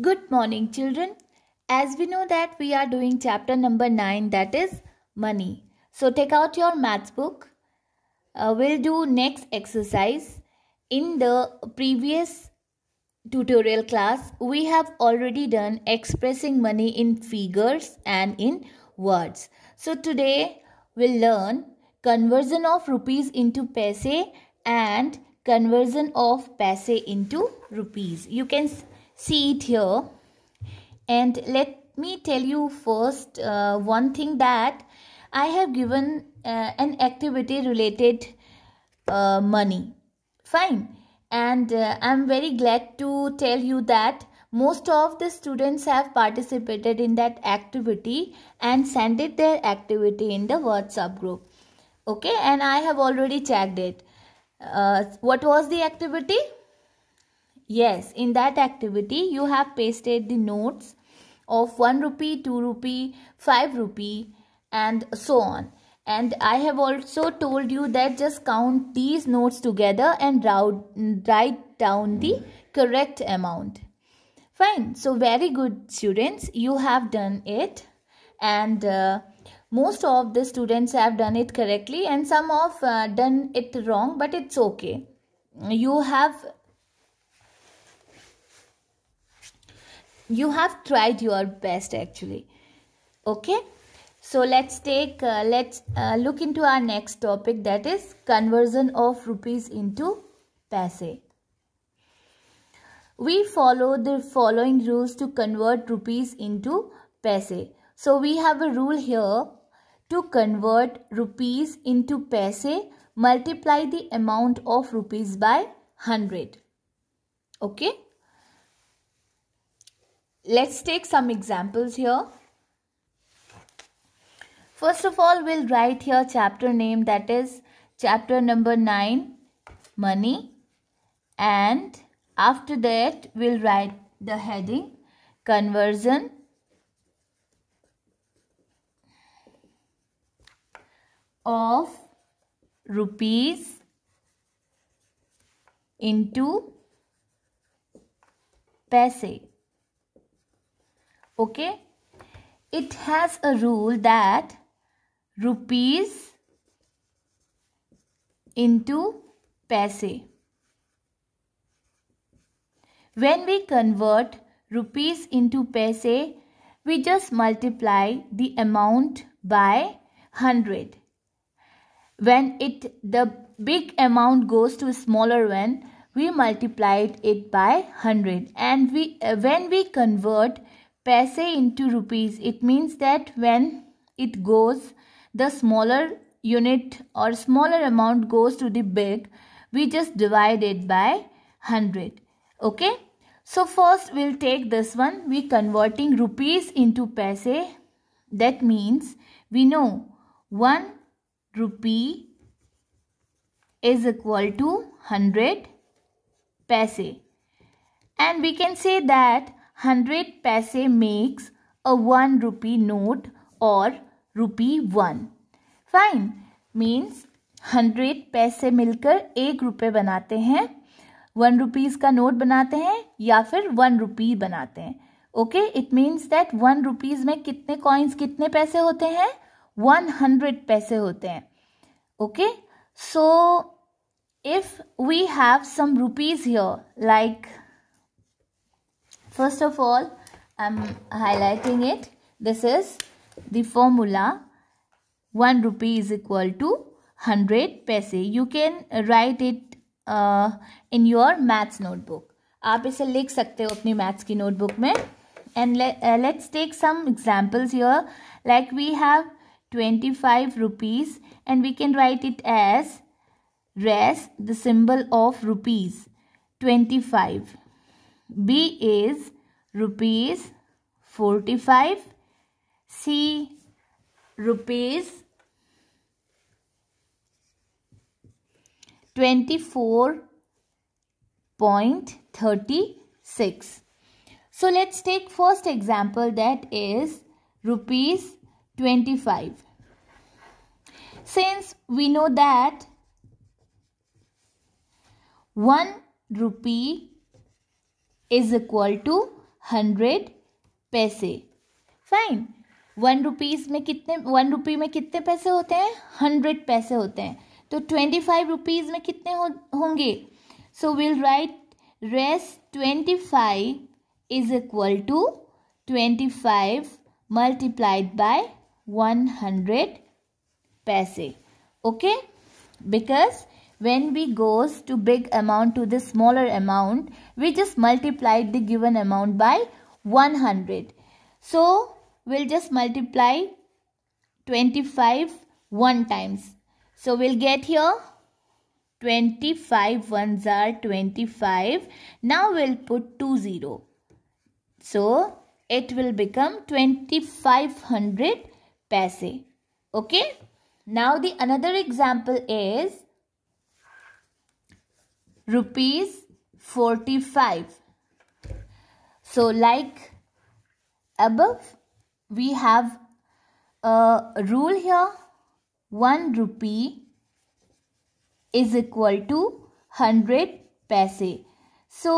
Good morning, children. As we know that we are doing chapter number 9, that is money. So take out your maths book. Uh, we'll do next exercise. In the previous tutorial class, we have already done expressing money in figures and in words. So today we'll learn conversion of rupees into paise and conversion of paise into rupees. You can see it here and let me tell you first uh, one thing that I have given uh, an activity related uh, money fine and uh, I'm very glad to tell you that most of the students have participated in that activity and sent it their activity in the WhatsApp group okay and I have already checked it uh, what was the activity Yes, in that activity, you have pasted the notes of 1 rupee, 2 rupee, 5 rupee and so on. And I have also told you that just count these notes together and write down the correct amount. Fine. So very good students. You have done it. And uh, most of the students have done it correctly and some have uh, done it wrong. But it's okay. You have you have tried your best actually okay so let's take uh, let's uh, look into our next topic that is conversion of rupees into paise we follow the following rules to convert rupees into paise so we have a rule here to convert rupees into paise multiply the amount of rupees by 100 okay Let's take some examples here. First of all, we'll write here chapter name that is chapter number 9, money. And after that, we'll write the heading conversion of rupees into paise okay it has a rule that rupees into paise when we convert rupees into paise we just multiply the amount by 100 when it the big amount goes to smaller one we multiplied it by 100 and we uh, when we convert paise into rupees it means that when it goes the smaller unit or smaller amount goes to the big we just divide it by 100 okay so first we'll take this one we converting rupees into paise that means we know 1 rupee is equal to 100 paise and we can say that hundred paise makes a one rupee note और rupee one fine means hundred paise मिलकर एक रुपये बनाते हैं one rupees का note बनाते हैं या फिर वन रुपी बनाते हैं okay it means that one rupees में कितने कॉइन्स कितने पैसे होते हैं वन हंड्रेड पैसे होते हैं okay so if we have some rupees here like First of all, I'm highlighting it. This is the formula 1 rupee is equal to 100 paise. You can write it uh, in your maths notebook. आप इसे लिख सकते हो अपनी maths की notebook में and uh, let's take some examples here. Like we have twenty five rupees, and we can write it as res the symbol of rupees 25 B is rupees 45. C rupees 24.36. So let's take first example that is rupees 25. Since we know that 1 rupee is equal to hundred paise fine one rupees में कितने one rupee में कितने पैसे होते हैं hundred paise होते हैं तो ट्वेंटी फाइव रुपीज़ में कितने हो, होंगे so will write Rs twenty five is equal to twenty five multiplied by one hundred paise okay because when we goes to big amount to the smaller amount we just multiplied the given amount by 100 so we'll just multiply 25 one times so we'll get here 25 ones are 25 now we'll put 2 0 so it will become 2500 paise okay now the another example is rupees 45 so like above we have a rule here 1 rupee is equal to 100 paise so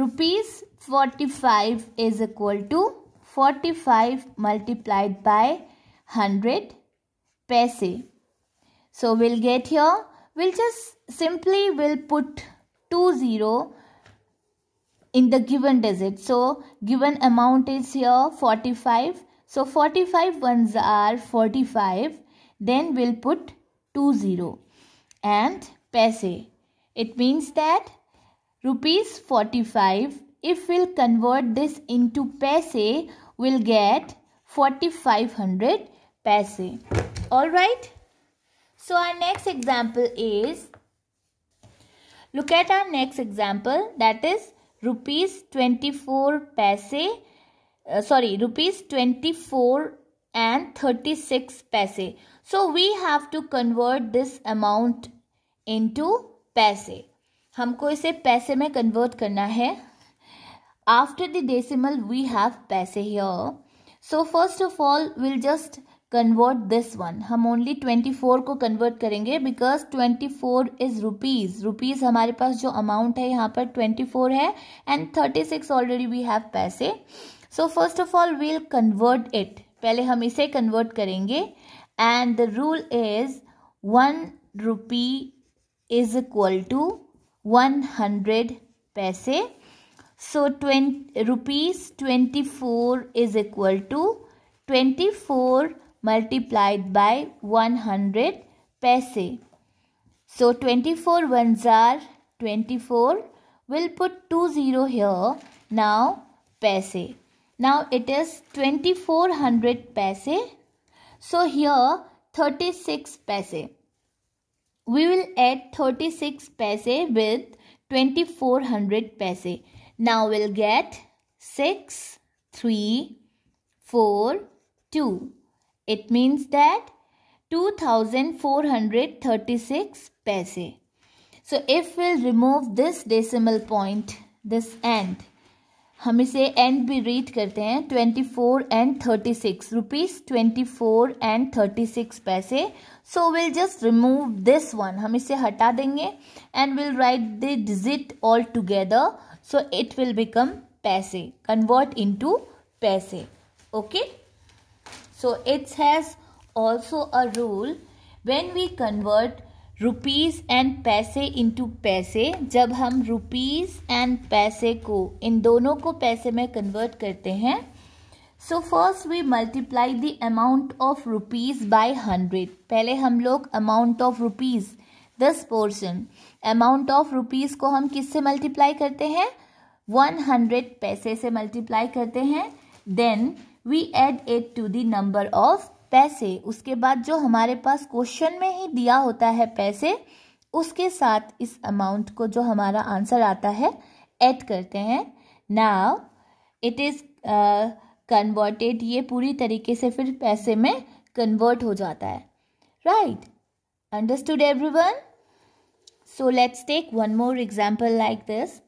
rupees 45 is equal to 45 multiplied by 100 paise so we'll get here we'll just simply will put 20 in the given digit. So given amount is here 45. So 45 ones are 45. Then we'll put 20 and paise. It means that rupees 45 if we'll convert this into paise we'll get 4500 paise. Alright. So our next example is Look at our next example that is rupees 24 paise uh, sorry rupees 24 and 36 paise. So we have to convert this amount into paise. हमको इसे पैसे में convert करना है after the decimal we have paise here so first of all will just convert this one हम only twenty four को convert करेंगे because twenty four is rupees rupees हमारे पास जो अमाउंट है यहाँ पर ट्वेंटी फोर है and thirty six already we have paise so first of all will convert it पहले हम इसे कन्वर्ट करेंगे and the rule is one rupee is equal to one hundred paise so rupees twenty four is equal to twenty four multiplied by 100 paise. So 24 ones are 24. We'll put 2 0 here. Now paise. Now it is 2400 paise. So here 36 paise. We will add 36 paise with 2400 paise. Now we'll get 6, 3, 4, 2. It means that 2436 paise. So if we'll remove this decimal point, this end, hum isse end bhi read karte hain, 24 and 36, rupees 24 and 36 paise. So we'll just remove this one, hum isse hata denge and we'll write the digit all together. So it will become paise, convert into paise. Okay. So it has also a rule when we convert rupees and paise into paise जब हम rupees and पैसे को इन दोनों को पैसे में convert करते हैं so first we multiply the amount of rupees by hundred पहले हम लोग amount of rupees this portion amount of rupees को हम किस से मल्टीप्लाई करते हैं वन हंड्रेड पैसे से मल्टीप्लाई करते हैं then we add it to the number of paise उसके बाद जो हमारे पास क्वेश्चन में ही दिया होता है पैसे उसके साथ इस अमाउंट को जो हमारा आंसर आता है ऐड करते हैं नाव इट इज़ कन्वर्टेड ये पूरी तरीके से फिर पैसे में कन्वर्ट हो जाता है right understood every one so let's take one more example like this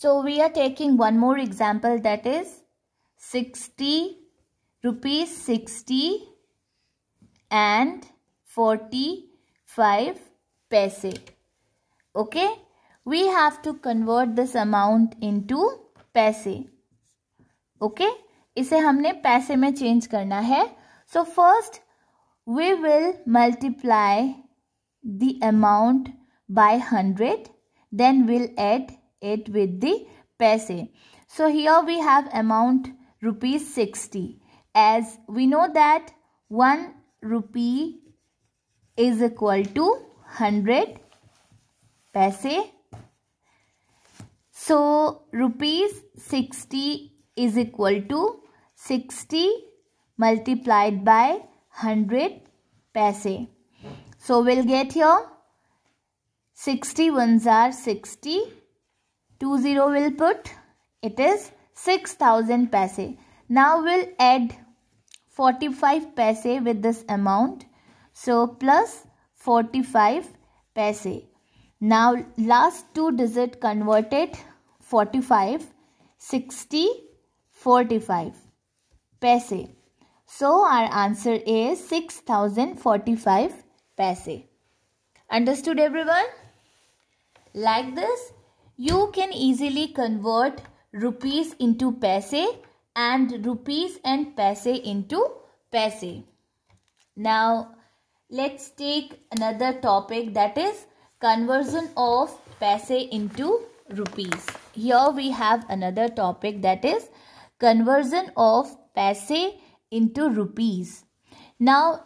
So we are taking one more example that is 60 rupees 60 and 45 paise. Okay. We have to convert this amount into paise. okay? इसे हमने पैसे में change करना है first we will multiply the amount by hundred. Then we'll add it with the paise. So here we have amount rupees 60 as we know that 1 rupee is equal to 100 paise. So rupees 60 is equal to 60 multiplied by 100 paise. So we'll get here 60 ones are 60 2 0 will put. It is 6000 paise. Now we'll add 45 paise with this amount. So plus 45 paise. Now last two digit converted 45, 60, 45 paise. So our answer is 6045 paise. Understood everyone? Like this you can easily convert rupees into paise and rupees and paise into paise. Now, let's take another topic that is conversion of paise into rupees. Here we have another topic that is conversion of paise into rupees. Now,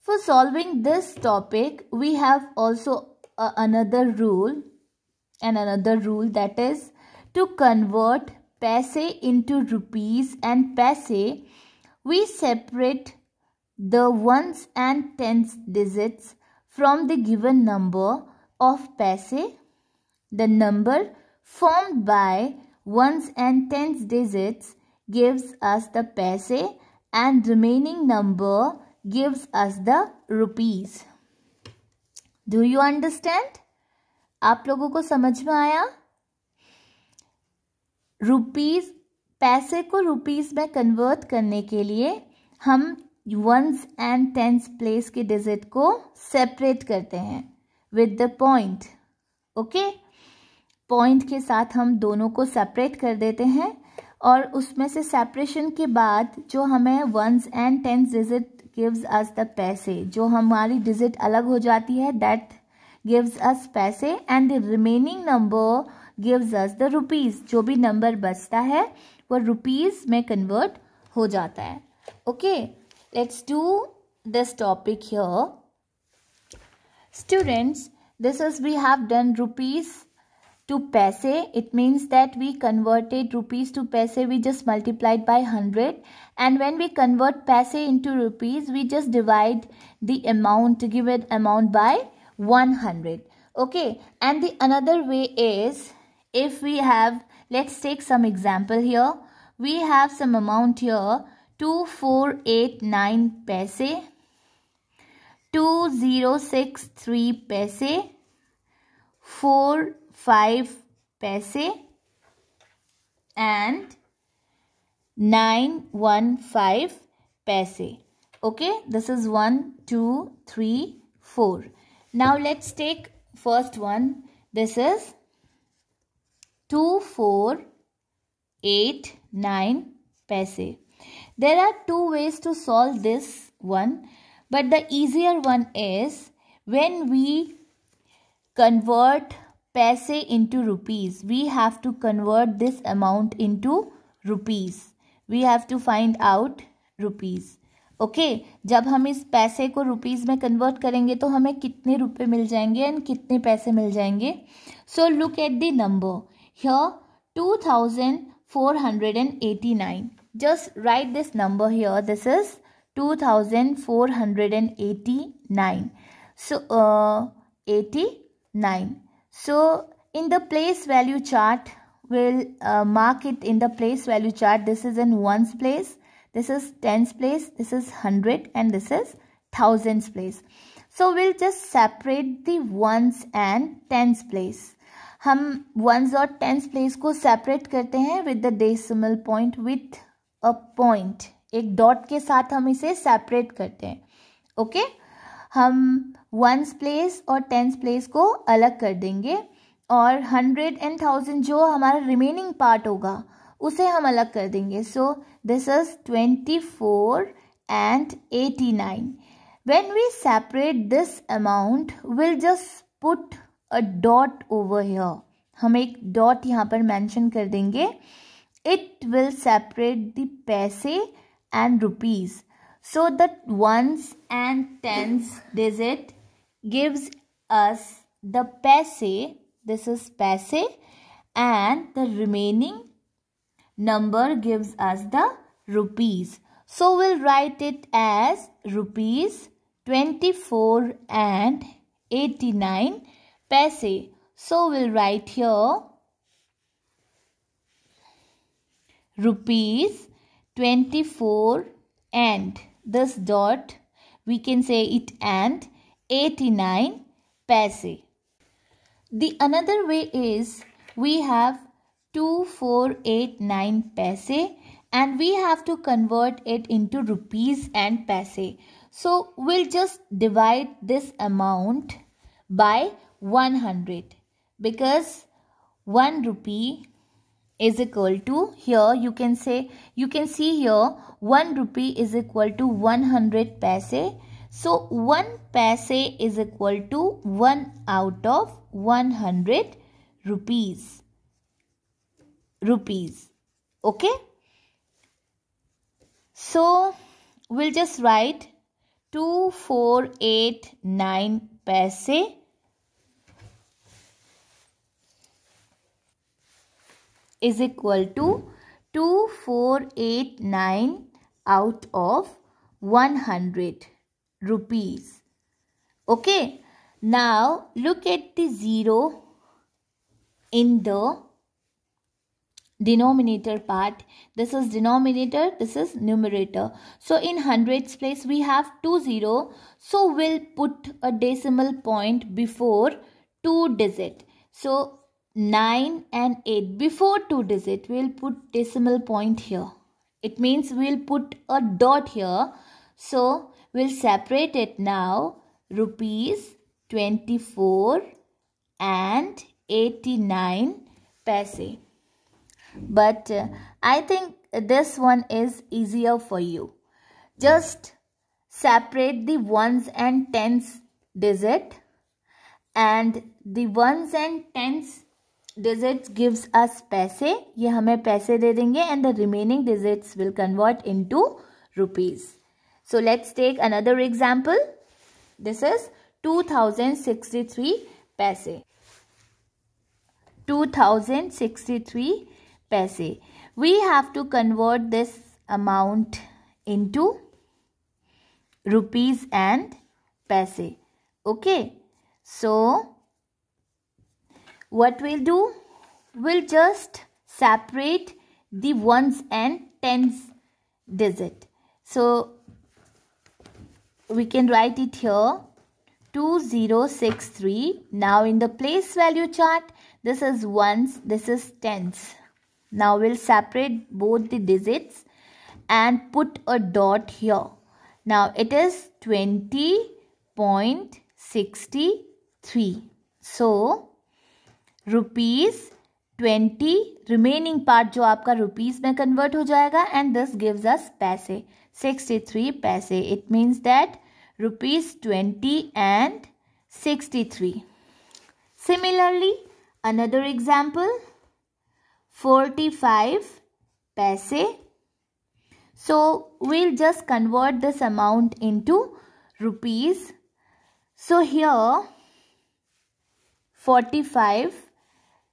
for solving this topic, we have also uh, another rule and another rule that is to convert paise into rupees and paise we separate the ones and tens digits from the given number of paise the number formed by ones and tens digits gives us the paise and remaining number gives us the rupees. Do you understand? आप लोगों को समझ में आया rupees पैसे को rupees में convert करने के लिए हम वंस एंड टेंस प्लेस के डिजिट को सेपरेट करते हैं with the point okay point के साथ हम दोनों को सेपरेट कर देते हैं और उसमें से सेपरेशन के बाद जो हमें ones and tens digit gives us the paise जो हमारी डिजिट अलग हो जाती है that gives us paise and the remaining number gives us the rupees जो number बचता hai, वो rupees mein convert ho जाता hai. okay let's do this topic here students this is we have done rupees to paise it means that we converted rupees to paise we just multiplied by 100 and when we convert paise into rupees we just divide the amount given amount by 100 okay and the another way is if we have let's take some example here we have some amount here 2489 paise 2063 paise 45 paise and 915 paise okay this is one, two, three, four. Now let's take first one. This is 2, 4, 8, 9 paise. There are two ways to solve this one. But the easier one is when we convert paise into rupees, we have to convert this amount into rupees. We have to find out rupees. Okay okay, जब हम इस पैसे को rupees में convert करेंगे तो हमें कितने रुपए मिल जाएंगे एंड कितने पैसे मिल जाएंगे so look at the number here two thousand four hundred and eighty nine just right this number here this is two thousand four hundred and eighty nine so eighty nine so in the place value chart will mark it in the place value chart this is is ones place This is tens place, this is hundred and this is thousands place. So we'll just separate the ones and tens place. हम ones और tens place को separate करते हैं with the decimal point with a point एक dot के साथ हम इसे सेपरेट करते हैं ओके okay? हम वंस प्लेस और टेंस प्लेस को अलग कर देंगे और हंड्रेड एंड थाउजेंड जो हमारा रिमेनिंग पार्ट होगा उसे हम अलग कर देंगे सो so, This is 24 and 89. When we separate this amount, we'll just put a dot over here. हम एक dot यहाँ पर mention कर देंगे. It will separate the paisa and rupees. So the ones and tens digit gives us the paise. This is paise and the remaining Number gives us the rupees. So we'll write it as rupees 24 and 89 paise. So we'll write here rupees 24 and this dot we can say it and 89 paise. The another way is we have 2489 paise and we have to convert it into rupees and paise. So we'll just divide this amount by 100 because 1 rupee is equal to here you can say you can see here 1 rupee is equal to 100 paise so 1 paise is equal to 1 out of 100 rupees rupees. Okay. So we'll just write 2489 paise. is equal to 2489 out of 100 rupees. Okay. Now look at the zero in the denominator part this is denominator this is numerator so in hundreds place we have two zero so we'll put a decimal point before two digit so 9 and 8 before two digit we'll put decimal point here it means we'll put a dot here so we'll separate it now rupees 24 and 89 paise but uh, I think this one is easier for you. Just separate the ones and tens digit and the ones and tens digits gives us paise. ये हमें पैसे दे देंगे and the remaining digits will convert into rupees. So let's take another example. This is 2063 paise. 2063 paise. We have to convert this amount into rupees and paise. Okay. So, what we'll do? We'll just separate the ones and tens digit. So, we can write it here 2063. Now, in the place value chart, this is ones, this is tens. Now we'll separate both the digits and put a dot here. Now it is 20.63. So rupees 20 remaining part jo aapka rupees mein convert ho jayega and this gives us paise 63 paise. It means that rupees 20 and 63. Similarly, another example. 45 paise. So we'll just convert this amount into rupees. So here 45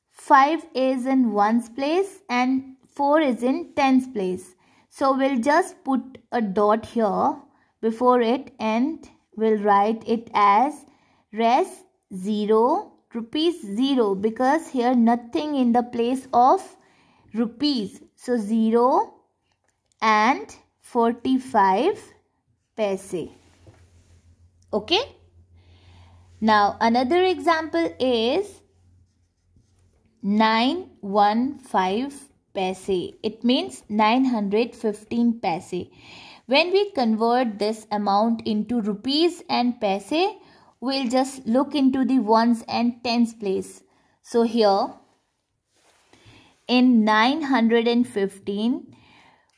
5 is in 1's place and 4 is in 10's place. So we'll just put a dot here before it and we'll write it as res 0 rupees 0 because here nothing in the place of rupees. So 0 and 45 paise. Okay. Now another example is 915 paise. It means 915 paise. When we convert this amount into rupees and paise, we'll just look into the ones and tens place. So here in 915,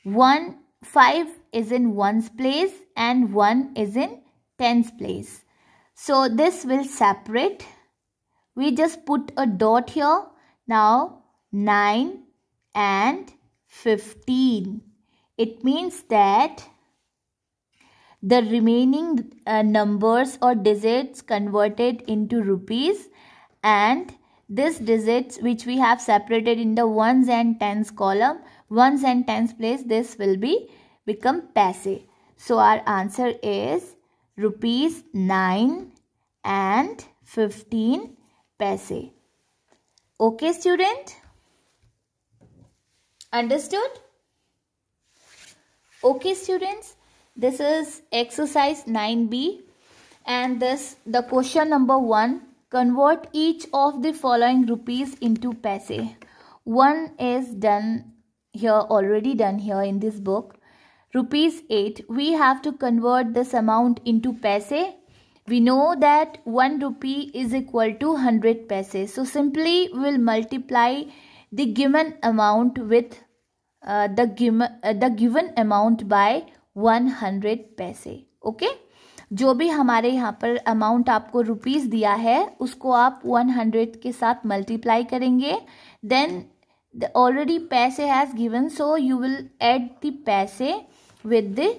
1, 5 is in 1's place and 1 is in 10's place. So this will separate. We just put a dot here. Now 9 and 15. It means that the remaining uh, numbers or digits converted into rupees and this digits which we have separated in the ones and tens column ones and tens place this will be become paise so our answer is rupees 9 and 15 paise okay student understood okay students this is exercise 9b and this the question number 1 convert each of the following rupees into paise. One is done here already done here in this book. Rupees 8 we have to convert this amount into paise. We know that 1 rupee is equal to 100 paise. So simply we'll multiply the given amount with uh, the, given, uh, the given amount by one hundred paise okay जो भी हमारे यहाँ पर amount आपको rupees दिया है उसको आप वन हंड्रेड के साथ मल्टीप्लाई करेंगे then the already paise has given so you will add the paise with the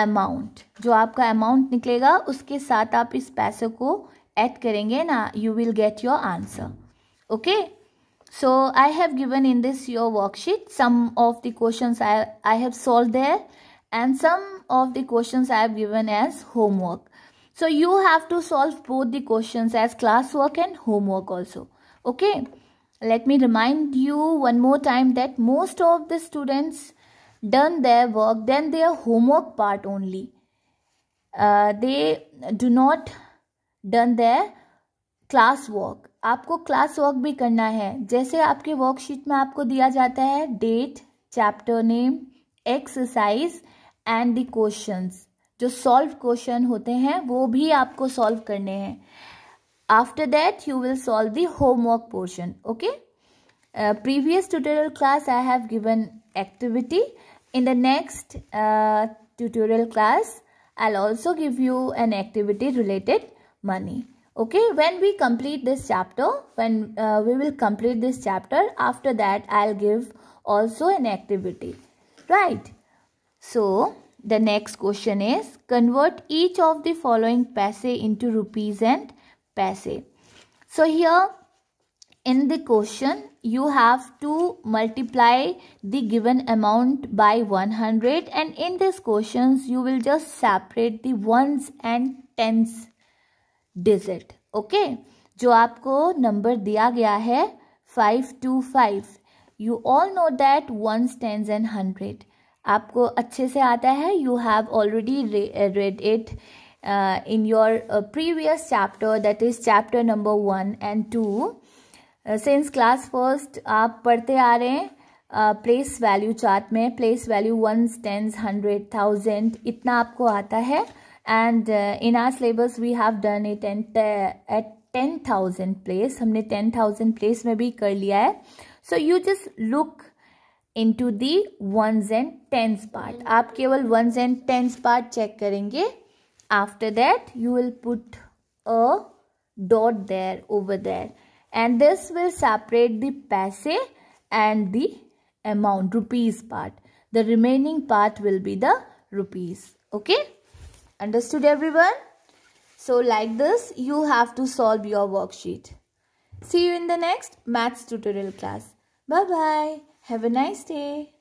amount जो आपका अमाउंट निकलेगा उसके साथ आप इस पैसे को ऐड करेंगे ना you will get your answer okay so I have given in this your worksheet some of the question I I have solve there and some of the questions I have given as homework. So you have to solve both the questions as classwork and homework also. Okay. Let me remind you one more time that most of the students done their work, then their homework part only. Uh, they do not done their class work. आपको class work भी करना है जैसे आपके worksheet में आपको दिया जाता है date chapter name exercise And the questions जो solve क्वेश्चन होते हैं वो भी आपको सॉल्व करने हैं after that you will solve the homework portion okay uh, previous tutorial class i have given activity in the next uh, tutorial class i'll also give you an activity related money okay when we complete this chapter when uh, we will complete this chapter after that i'll give also an activity right so, the next question is convert each of the following paise into rupees and paise. So, here in the question you have to multiply the given amount by 100 and in these questions you will just separate the ones and tens digit. Okay. जो आपको number दिया गया है two five. You all you all know that and hundred. And आपको अच्छे से आता है you have already read it in your previous chapter that is chapter number one and two since class first आप पढ़ते आ रहे हैं प्लेस वैल्यू चार्ट में place value one tens hundred thousand इतना आपको आता है and in our syllabus we have done it and at ten thousand place हमने टेन थाउजेंड प्लेस में भी कर लिया है so you just look Into the ones and tens part. Mm-hmm. आप केवल ones and tens part check करेंगे After that, you will put a dot there over there and this will separate the paise and the amount rupees part the remaining part will be the rupees okay understood everyone so like this you have to solve your worksheet see you in the next maths tutorial class bye bye have a nice day.